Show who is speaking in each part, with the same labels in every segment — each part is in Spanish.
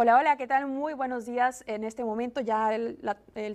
Speaker 1: Hola, hola, ¿qué tal? Muy buenos días. En este momento ya el,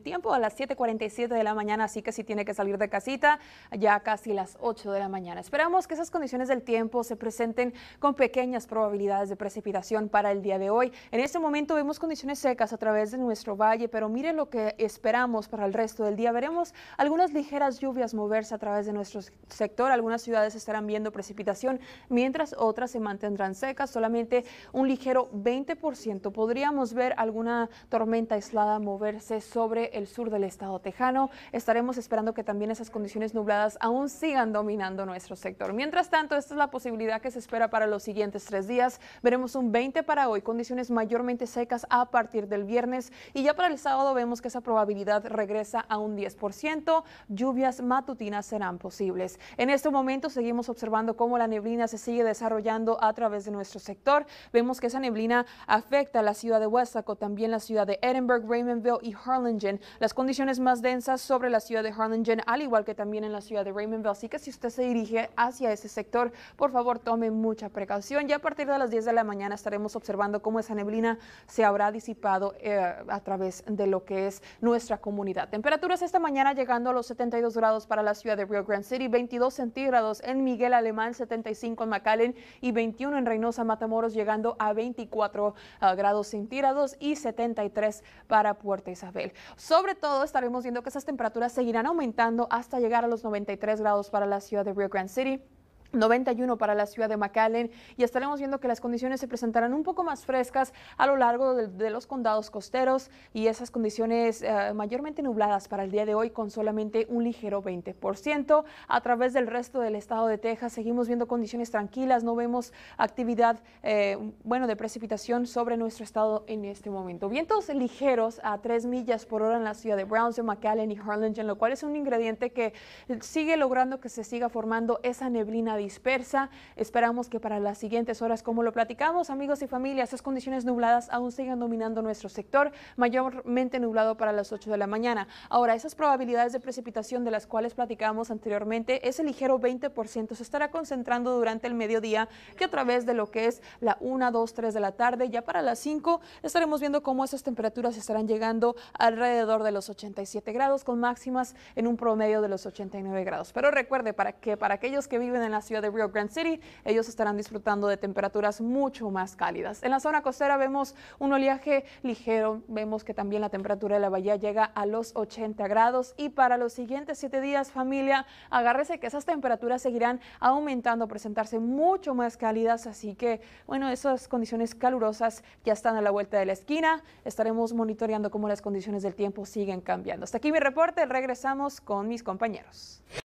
Speaker 1: tiempo a las 7.47 de la mañana, así que si tiene que salir de casita, ya casi las 8 de la mañana. Esperamos que esas condiciones del tiempo se presenten con pequeñas probabilidades de precipitación para el día de hoy. En este momento vemos condiciones secas a través de nuestro valle, pero mire lo que esperamos para el resto del día. Veremos algunas ligeras lluvias moverse a través de nuestro sector. Algunas ciudades estarán viendo precipitación, mientras otras se mantendrán secas. Solamente un ligero 20% podríamos ver alguna tormenta aislada moverse sobre el sur del estado tejano. Estaremos esperando que también esas condiciones nubladas aún sigan dominando nuestro sector. Mientras tanto, esta es la posibilidad que se espera para los siguientes tres días. Veremos un 20 para hoy, condiciones mayormente secas a partir del viernes y ya para el sábado vemos que esa probabilidad regresa a un 10%. Lluvias matutinas serán posibles. En este momento seguimos observando cómo la neblina se sigue desarrollando a través de nuestro sector. Vemos que esa neblina afecta la ciudad de huesaco también la ciudad de Edinburgh, Raymondville y Harlingen. Las condiciones más densas sobre la ciudad de Harlingen, al igual que también en la ciudad de Raymondville. Así que si usted se dirige hacia ese sector, por favor tome mucha precaución. Ya a partir de las 10 de la mañana estaremos observando cómo esa neblina se habrá disipado eh, a través de lo que es nuestra comunidad. Temperaturas esta mañana llegando a los 72 grados para la ciudad de Rio Grande City, 22 centígrados en Miguel Alemán, 75 en McAllen y 21 en Reynosa, Matamoros, llegando a 24 ah, grados grados centígrados y 73 para Puerto Isabel. Sobre todo estaremos viendo que esas temperaturas seguirán aumentando hasta llegar a los 93 grados para la ciudad de Rio Grande City 91 para la ciudad de McAllen y estaremos viendo que las condiciones se presentarán un poco más frescas a lo largo de, los condados costeros y esas condiciones eh, mayormente nubladas para el día de hoy con solamente un ligero 20%. A través del resto del estado de Texas seguimos viendo condiciones tranquilas, no vemos actividad eh, bueno de precipitación sobre nuestro estado en este momento. Vientos ligeros a 3 millas por hora en la ciudad de Brownsville, McAllen y Harlingen, lo cual es un ingrediente que sigue logrando que se siga formando esa neblina de dispersa. Esperamos que para las siguientes horas, como lo platicamos, amigos y familias, esas condiciones nubladas aún sigan dominando nuestro sector, mayormente nublado para las 8 de la mañana. Ahora, esas probabilidades de precipitación de las cuales platicamos anteriormente, ese ligero 20% se estará concentrando durante el mediodía, que a través de lo que es la 1, 2, 3 de la tarde, ya para las 5 estaremos viendo cómo esas temperaturas estarán llegando alrededor de los 87 grados, con máximas en un promedio de los 89 grados. Pero recuerde, para que para aquellos que viven en la ciudad, de Rio Grande City, ellos estarán disfrutando de temperaturas mucho más cálidas. En la zona costera vemos un oleaje ligero, vemos que también la temperatura de la bahía llega a los 80 grados y para los siguientes siete días, familia, agárrese que esas temperaturas seguirán aumentando, presentarse mucho más cálidas, así que bueno, esas condiciones calurosas ya están a la vuelta de la esquina, estaremos monitoreando cómo las condiciones del tiempo siguen cambiando. Hasta aquí mi reporte, regresamos con mis compañeros.